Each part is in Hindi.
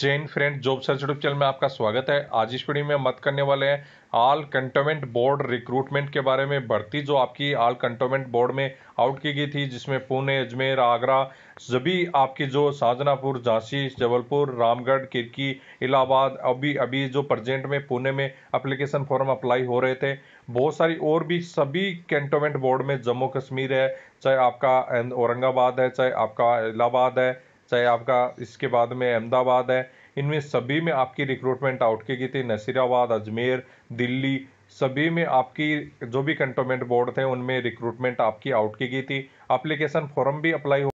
Jain friend job search YouTube channel में आपका स्वागत है आज इस वीडियो में मत करने वाले हैं आल कंटोमेंट बोर्ड रिक्रूटमेंट के बारे में भर्ती जो आपकी आल कंटोमेंट बोर्ड में आउट की गई थी जिसमें पुणे अजमेर आगरा सभी आपकी जो शाहजहाँपुर झांसी जबलपुर रामगढ़ किरकी इलाहाबाद अभी अभी जो प्रजेंट में पुणे में अप्लीकेशन फॉर्म अप्लाई हो रहे थे बहुत सारी और भी सभी कंटोमेंट बोर्ड में जम्मू कश्मीर है चाहे आपका औरंगाबाद है चाहे आपका इलाहाबाद है चाहे आपका इसके बाद में अहमदाबाद है इनमें सभी में आपकी रिक्रूटमेंट आउट की गई थी नसीराबाद अजमेर दिल्ली सभी में आपकी जो भी कंटोनमेंट बोर्ड थे उनमें रिक्रूटमेंट आपकी आउट की गई थी अप्लीकेशन फॉर्म भी अप्लाई हो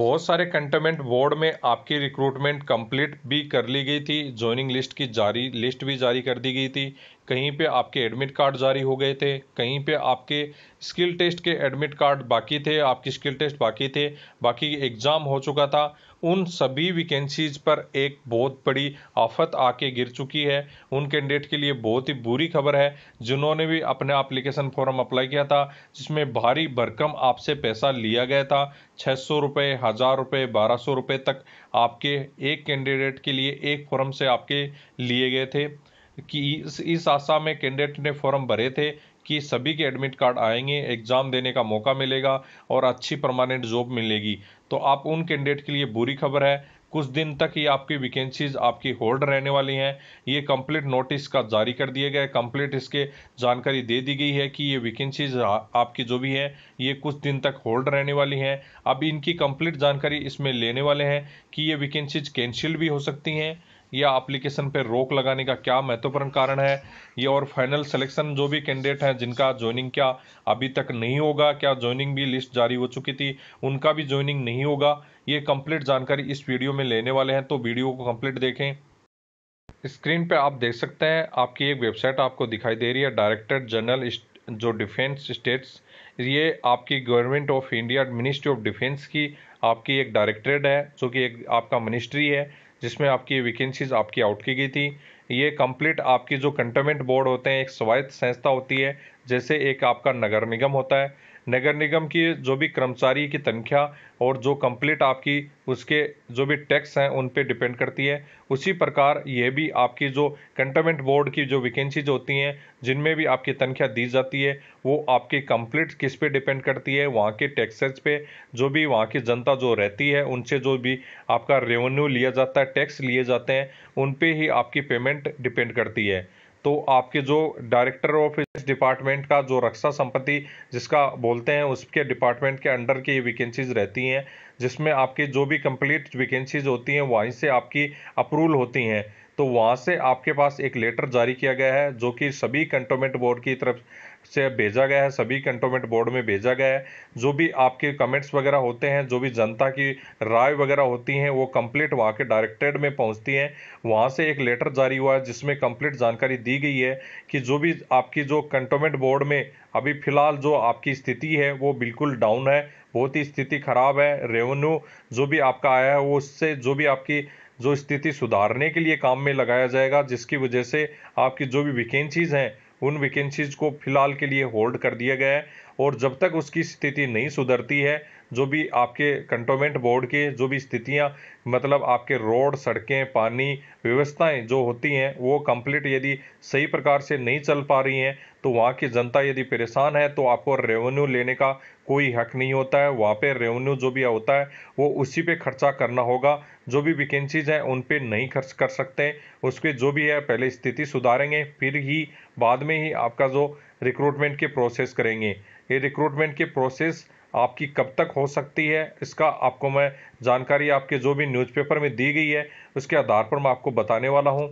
बहुत सारे कंटोनमेंट बोर्ड में आपकी रिक्रूटमेंट कंप्लीट भी कर ली गई थी ज्वाइनिंग लिस्ट की जारी लिस्ट भी जारी कर दी गई थी कहीं पे आपके एडमिट कार्ड जारी हो गए थे कहीं पे आपके स्किल टेस्ट के एडमिट कार्ड बाकी थे आपकी स्किल टेस्ट बाकी थे बाकी एग्ज़ाम हो चुका था उन सभी वैकेंसीज पर एक बहुत बड़ी आफत आके गिर चुकी है उन कैंडिडेट के लिए बहुत ही बुरी खबर है जिन्होंने भी अपने अप्लीकेशन फॉर्म अप्लाई किया था जिसमें भारी भरकम आपसे पैसा लिया गया था छः सौ रुपये हज़ार रुपये बारह सौ रुपये तक आपके एक कैंडिडेट के लिए एक फॉर्म से आपके लिए गए थे कि इस इस आशा में कैंडिडेट ने फॉर्म भरे थे कि सभी के एडमिट कार्ड आएंगे एग्ज़ाम देने का मौका मिलेगा और अच्छी परमानेंट जॉब मिलेगी तो आप उन कैंडिडेट के लिए बुरी खबर है कुछ दिन तक ये आपकी वैकेंसीज आपकी होल्ड रहने वाली हैं ये कंप्लीट नोटिस का जारी कर दिए गए कंप्लीट इसके जानकारी दे दी गई है कि ये वैकेंसीज आपकी जो भी है ये कुछ दिन तक होल्ड रहने वाली हैं अब इनकी कंप्लीट जानकारी इसमें लेने वाले हैं कि ये वैकेंसीज कैंसिल भी हो सकती हैं या अप्लीकेशन पर रोक लगाने का क्या महत्वपूर्ण कारण है ये और फाइनल सिलेक्शन जो भी कैंडिडेट हैं जिनका ज्वाइनिंग क्या अभी तक नहीं होगा क्या ज्वाइनिंग भी लिस्ट जारी हो चुकी थी उनका भी ज्वाइनिंग नहीं होगा ये कंप्लीट जानकारी इस वीडियो में लेने वाले हैं तो वीडियो को कम्प्लीट देखें स्क्रीन पर आप देख सकते हैं आपकी एक वेबसाइट आपको दिखाई दे रही है डायरेक्टर जनरल जो डिफेंस स्टेट्स ये आपकी government of India ministry of defence की आपकी एक डायरेक्टरेट है जो कि एक आपका मिनिस्ट्री है जिसमें आपकी वैकेंसीज आपकी आउट की गई थी ये कंप्लीट आपकी जो कंटोनमेंट बोर्ड होते हैं एक स्वायत्त संस्था होती है जैसे एक आपका नगर निगम होता है नगर निगम की जो भी कर्मचारी की तनख्वाह और जो कंप्लीट आपकी उसके जो भी टैक्स हैं उन पे डिपेंड करती है उसी प्रकार ये भी आपकी जो कंटेनमेंट बोर्ड की जो वैकेंसीज होती हैं जिनमें भी आपकी तनख्वाह दी जाती है वो आपकी कंप्लीट किस पे डिपेंड करती है वहाँ के टैक्सेज पे जो भी वहाँ की जनता जो रहती है उनसे जो भी आपका रेवेन्यू लिया जाता है टैक्स लिए जाते हैं उन पर ही आपकी पेमेंट डिपेंड करती है तो आपके जो डायरेक्टर ऑफ इस डिपार्टमेंट का जो रक्षा संपत्ति जिसका बोलते हैं उसके डिपार्टमेंट के अंडर की वैकेंसीज रहती हैं जिसमें आपकी जो भी कंप्लीट वैकेंसीज होती हैं वहीं से आपकी अप्रूवल होती हैं तो वहाँ से आपके पास एक लेटर जारी किया गया है जो कि सभी कंटोनमेंट बोर्ड की तरफ से भेजा गया है सभी कंटोनमेंट बोर्ड में भेजा गया है जो भी आपके कमेंट्स वगैरह होते हैं जो भी जनता की राय वगैरह होती हैं वो कंप्लीट वहाँ के डायरेक्टेड में पहुँचती हैं वहाँ से एक लेटर जारी हुआ है जिसमें कंप्लीट जानकारी दी गई है कि जो भी आपकी जो कंटोनमेंट बोर्ड में अभी फिलहाल जो आपकी स्थिति है वो बिल्कुल डाउन है बहुत ही स्थिति खराब है रेवेन्यू जो भी आपका आया है वो उससे जो भी आपकी जो स्थिति सुधारने के लिए काम में लगाया जाएगा जिसकी वजह से आपकी जो भी वैकेंसीज़ हैं उन वैकेंसीज को फिलहाल के लिए होल्ड कर दिया गया है और जब तक उसकी स्थिति नहीं सुधरती है जो भी आपके कंटोनमेंट बोर्ड के जो भी स्थितियां मतलब आपके रोड सड़कें पानी व्यवस्थाएं जो होती हैं वो कंप्लीट यदि सही प्रकार से नहीं चल पा रही हैं तो वहाँ की जनता यदि परेशान है तो आपको रेवेन्यू लेने का कोई हक नहीं होता है वहाँ पे रेवेन्यू जो भी होता है वो उसी पे खर्चा करना होगा जो भी वैकेंसीज हैं उन पे नहीं खर्च कर सकते उसके जो भी है पहले स्थिति सुधारेंगे फिर ही बाद में ही आपका जो रिक्रूटमेंट के प्रोसेस करेंगे ये रिक्रूटमेंट के प्रोसेस आपकी कब तक हो सकती है इसका आपको मैं जानकारी आपके जो भी न्यूज़पेपर में दी गई है उसके आधार पर मैं आपको बताने वाला हूँ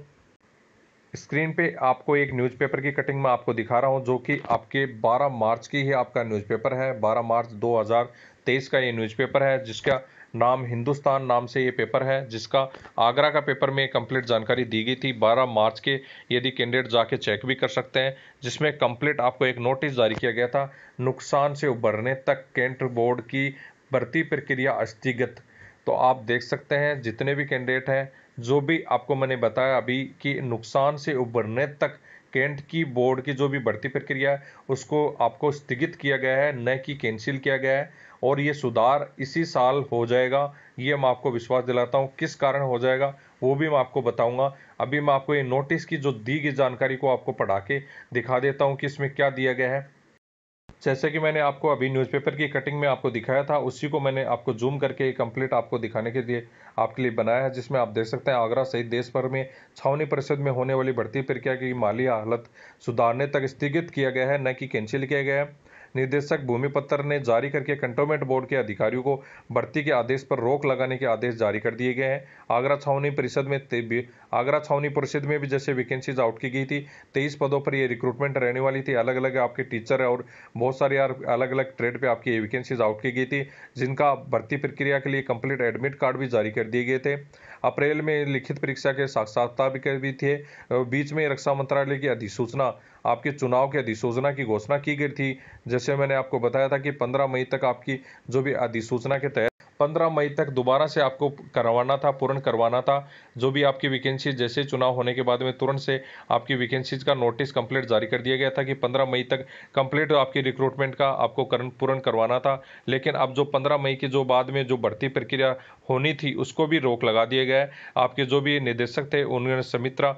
स्क्रीन पे आपको एक न्यूज़पेपर की कटिंग मैं आपको दिखा रहा हूँ जो कि आपके 12 मार्च की ही आपका न्यूज़पेपर है 12 मार्च 2023 का ये न्यूज़पेपर है जिसका नाम हिंदुस्तान नाम से ये पेपर है जिसका आगरा का पेपर में कंप्लीट जानकारी दी गई थी 12 मार्च के यदि कैंडिडेट जाके चेक भी कर सकते हैं जिसमें कंप्लीट आपको एक नोटिस जारी किया गया था नुकसान से उभरने तक केंट बोर्ड की भर्ती प्रक्रिया अस्थिगत तो आप देख सकते हैं जितने भी कैंडिडेट हैं जो भी आपको मैंने बताया अभी कि नुकसान से उभरने तक केंट की बोर्ड की जो भी भर्ती प्रक्रिया है उसको आपको स्थगित किया गया है न कि कैंसिल किया गया है और ये सुधार इसी साल हो जाएगा ये मैं आपको विश्वास दिलाता हूँ किस कारण हो जाएगा वो भी मैं आपको बताऊंगा अभी मैं आपको ये नोटिस की जो दी गई जानकारी को आपको पढ़ा के दिखा देता हूँ कि इसमें क्या दिया गया है जैसे कि मैंने आपको अभी न्यूज़पेपर की कटिंग में आपको दिखाया था उसी को मैंने आपको जूम करके कंप्लीट आपको दिखाने के लिए आपके लिए बनाया है जिसमें आप देख सकते हैं आगरा सहित देश भर में छावनी परिषद में होने वाली भर्ती प्रक्रिया की माली हालत सुधारने तक स्थगित किया गया है न कि कैंसिल किया गया है निदेशक भूमि पत्र ने जारी करके कंटोनमेंट बोर्ड के अधिकारियों को भर्ती के आदेश पर रोक लगाने के आदेश जारी कर दिए गए हैं आगरा छावनी परिषद में आगरा छावनी परिषद में भी जैसे वैकेंसीज आउट की गई थी तेईस पदों पर ये रिक्रूटमेंट रहने वाली थी अलग अलग आपके टीचर और बहुत सारे यार अलग अलग ट्रेड पर आपकी ये वैकेंसीज आउट की गई थी जिनका भर्ती प्रक्रिया के लिए कंप्लीट एडमिट कार्ड भी जारी कर दिए गए थे अप्रैल में लिखित परीक्षा के साक्षात्कार भी कर दी थे बीच में रक्षा मंत्रालय की अधिसूचना आपके चुनाव की अधिसूचना की घोषणा की गई थी जैसे मैंने आपको बताया था कि 15 मई तक आपकी जो भी अधिसूचना के तहत 15 मई तक दोबारा से आपको करवाना था पूर्ण करवाना था जो भी आपकी वैकेंसी जैसे चुनाव होने के बाद में तुरंत से आपकी वैकेंसीज का नोटिस कंप्लीट जारी कर दिया गया था कि 15 मई तक कंप्लीट आपकी रिक्रूटमेंट का आपको पूर्ण करवाना था लेकिन अब जो 15 मई के जो बाद में जो भर्ती प्रक्रिया होनी थी उसको भी रोक लगा दिया गया है आपके जो भी निदेशक थे उन्होंने समित्रा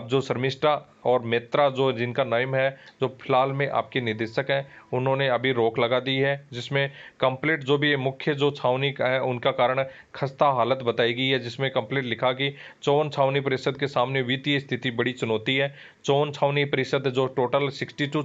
आप जो शर्मिष्ठा और मित्रा जो जिनका नाम है जो फिलहाल में आपके निदेशक हैं उन्होंने अभी रोक लगा दी है जिसमें कंप्लीट जो भी मुख्य जो छावनी का है उनका कारण खस्ता हालत बताई गई है जिसमें कंप्लीट लिखा कि चौवन छावनी परिषद के सामने वित्तीय स्थिति बड़ी चुनौती है चौवन छावनी परिषद जो टोटल सिक्सटी टू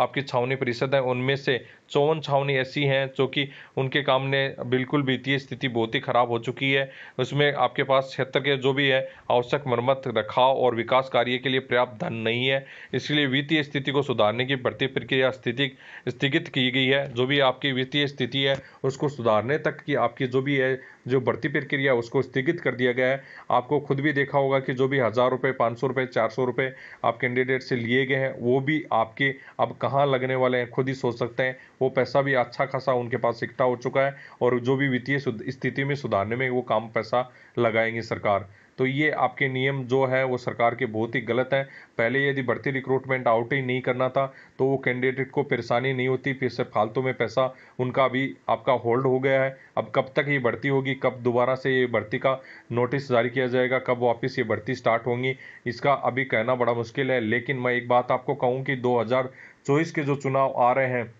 आपकी छावनी परिषद है उनमें से चौवन छावनी ऐसी हैं जो कि उनके काम ने बिल्कुल वित्तीय स्थिति बहुत ही खराब हो चुकी है उसमें आपके पास क्षेत्र के जो भी है आवश्यक मरम्मत रखाव और विकास कार्य के लिए पर्याप्त धन नहीं है इसलिए वित्तीय स्थिति को सुधारने की भर्ती प्रक्रिया स्थिति स्थगित की गई है जो भी आपकी वित्तीय स्थिति है उसको सुधारने तक की आपकी जो भी है जो बढ़ती प्रक्रिया उसको स्थगित कर दिया गया है आपको खुद भी देखा होगा कि जो भी हज़ार रुपये पाँच सौ रुपये चार सौ रुपये आप कैंडिडेट से लिए गए हैं वो भी आपके अब कहाँ लगने वाले हैं खुद ही सोच सकते हैं वो पैसा भी अच्छा खासा उनके पास इकट्ठा हो चुका है और जो भी वित्तीय स्थिति में सुधारने में वो काम पैसा लगाएंगे सरकार तो ये आपके नियम जो है वो सरकार के बहुत ही गलत हैं पहले यदि भर्ती रिक्रूटमेंट आउट ही नहीं करना था तो वो कैंडिडेट को परेशानी नहीं होती फिर से फालतू में पैसा उनका अभी आपका होल्ड हो गया है अब कब तक ये भर्ती होगी कब दोबारा से ये भर्ती का नोटिस जारी किया जाएगा कब वापस ये भर्ती स्टार्ट होंगी इसका अभी कहना बड़ा मुश्किल है लेकिन मैं एक बात आपको कहूँ कि दो चौबीस के जो चुनाव आ रहे हैं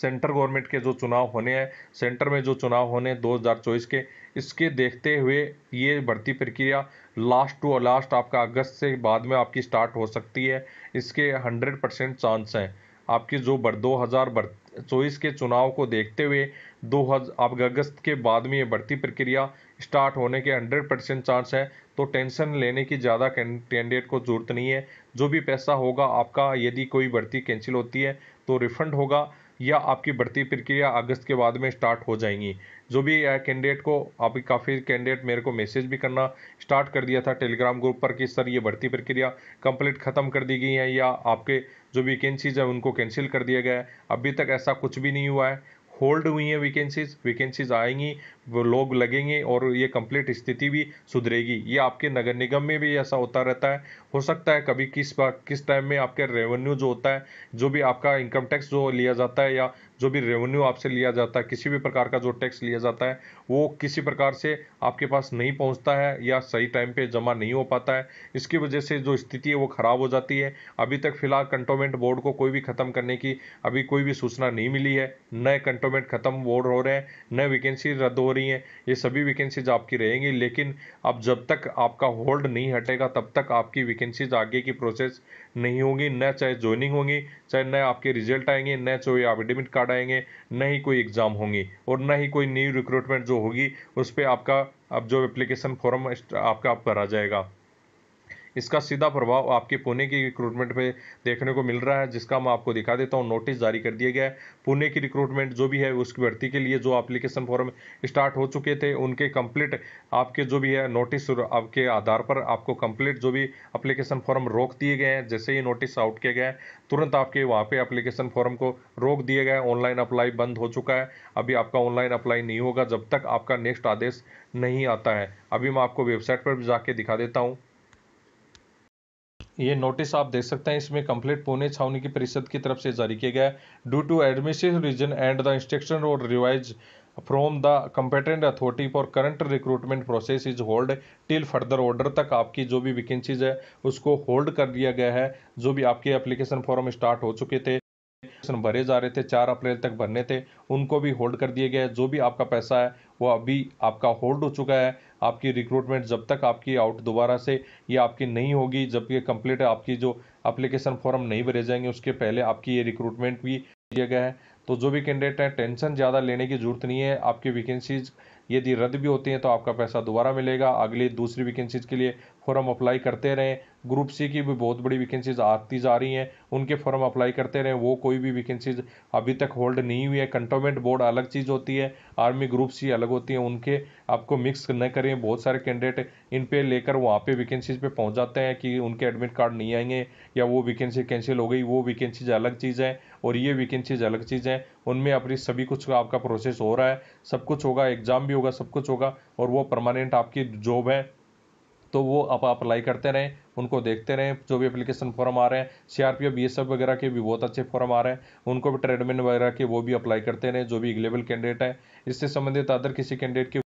सेंटर गवर्नमेंट के जो चुनाव होने हैं सेंटर में जो चुनाव होने हैं 2024 के इसके देखते हुए ये भर्ती प्रक्रिया लास्ट टू लास्ट आपका अगस्त से बाद में आपकी स्टार्ट हो सकती है इसके 100 परसेंट चांस हैं आपकी जो दो हज़ार चौबीस के चुनाव को देखते हुए दो आप अगस्त के बाद में ये भर्ती प्रक्रिया स्टार्ट होने के 100 परसेंट चांस है तो टेंशन लेने की ज़्यादा कैंडिडेट को ज़रूरत नहीं है जो भी पैसा होगा आपका यदि कोई भर्ती कैंसिल होती है तो रिफंड होगा या आपकी भर्ती प्रक्रिया अगस्त के बाद में स्टार्ट हो जाएंगी जो भी कैंडिडेट को आप काफ़ी कैंडिडेट मेरे को मैसेज भी करना स्टार्ट कर दिया था टेलीग्राम ग्रुप पर कि सर ये भर्ती प्रक्रिया कंप्लीट ख़त्म कर दी गई है या आपके जो वैकेंसीज है उनको कैंसिल कर दिया गया है अभी तक ऐसा कुछ भी नहीं हुआ है होल्ड हुई हैं वैकेंसीज वैकेंसीज आएंगी वो लोग लगेंगे और ये कंप्लीट स्थिति भी सुधरेगी ये आपके नगर निगम में भी ऐसा होता रहता है हो सकता है कभी किस बार किस टाइम में आपके रेवेन्यू जो होता है जो भी आपका इनकम टैक्स जो लिया जाता है या जो भी रेवेन्यू आपसे लिया जाता है किसी भी प्रकार का जो टैक्स लिया जाता है वो किसी प्रकार से आपके पास नहीं पहुंचता है या सही टाइम पे जमा नहीं हो पाता है इसकी वजह से जो स्थिति है वो ख़राब हो जाती है अभी तक फिलहाल कंटोनमेंट बोर्ड को कोई भी ख़त्म करने की अभी कोई भी सूचना नहीं मिली है नए कंटोनमेंट ख़त्म बोर्ड हो रहे हैं नए वैकेंसी रद्द हो रही हैं ये सभी वैकेंसीज आपकी रहेंगी लेकिन अब जब तक आपका होल्ड नहीं हटेगा तब तक आपकी वैकेंसीज आगे की प्रोसेस नहीं होंगी न चाहे ज्वाइनिंग होंगी चाहे न आपके रिजल्ट आएंगे न चाहे आप एडमिट कार्ड आएंगे न ही कोई एग्ज़ाम होंगी और न ही कोई न्यू रिक्रूटमेंट जो होगी उस पर आपका अब जो एप्लीकेशन फॉर्म आपका आप भरा जाएगा इसका सीधा प्रभाव आपके पुणे की रिक्रूटमेंट पे देखने को मिल रहा है जिसका मैं आपको दिखा देता हूँ नोटिस जारी कर दिया गया है पुणे की रिक्रूटमेंट जो भी है उसकी भर्ती के लिए जो एप्लीकेशन फॉर्म स्टार्ट हो चुके थे उनके कंप्लीट आपके जो भी है नोटिस आपके आधार पर आपको कंप्लीट जो भी अप्लीकेशन फॉर्म रोक दिए गए हैं जैसे ही नोटिस आउट किया गया है तुरंत आपके वहाँ पे अप्लीकेशन फॉर्म को रोक दिया गया है ऑनलाइन अप्लाई बंद हो चुका है अभी आपका ऑनलाइन अप्लाई नहीं होगा जब तक आपका नेक्स्ट आदेश नहीं आता है अभी मैं आपको वेबसाइट पर भी जाके दिखा देता हूँ ये नोटिस आप देख सकते हैं इसमें कंप्लीट पुणे छावनी की परिषद की तरफ से जारी किया गया है due to administrative reason and the instruction और revise from the competent authority for current recruitment process is hold till further order तक आपकी जो भी वैकेंसीज है उसको होल्ड कर दिया गया है जो भी आपके एप्लीकेशन फॉर्म स्टार्ट हो चुके थे भरे जा रहे थे चार अप्रैल तक भरने थे उनको भी होल्ड कर दिया गया है जो भी आपका पैसा है वो अभी आपका होल्ड हो चुका है आपकी रिक्रूटमेंट जब तक आपकी आउट दोबारा से ये आपकी नहीं होगी जब ये कंप्लीट आपकी जो अप्लीकेशन फॉर्म नहीं भरे जाएंगे उसके पहले आपकी ये रिक्रूटमेंट भी किया गया है तो जो भी कैंडिडेट हैं टेंशन ज़्यादा लेने की जरूरत नहीं है आपकी वैकेंसीज़ यदि रद्द भी होती हैं तो आपका पैसा दोबारा मिलेगा अगली दूसरी वैकेंसीज़ के लिए फॉर्म अप्लाई करते रहें ग्रुप सी की भी बहुत बड़ी वैकेंसीज आती जा रही हैं उनके फॉर्म अप्लाई करते रहें वो कोई भी वैकेंसीज अभी तक होल्ड नहीं हुई है कंटोनमेंट बोर्ड अलग चीज़ होती है आर्मी ग्रुप सी अलग होती है उनके आपको मिक्स न करें बहुत सारे कैंडिडेट इन पे लेकर वहाँ पे वैकेंसीज पे पहुँच जाते हैं कि उनके एडमिट कार्ड नहीं आएंगे या वो वैकेंसी कैंसिल हो गई वो वैकेंसीज अलग चीज़ है और ये वैकेंसीज अलग चीज़ हैं उनमें अपनी सभी कुछ आपका प्रोसेस हो रहा है सब कुछ होगा एग्ज़ाम भी होगा सब कुछ होगा और वो परमानेंट आपकी जॉब है तो वो आप अप्लाई करते रहें उनको देखते रहें जो भी एप्लीकेशन फॉर्म आ रहे हैं सी आर पी वगैरह के भी बहुत अच्छे फॉर्म आ रहे हैं उनको भी ट्रेडमिन वगैरह के वो भी अप्लाई करते रहें जो भी एग्लेबल कैंडिडेट है इससे संबंधित अदर किसी कैंडिडेट की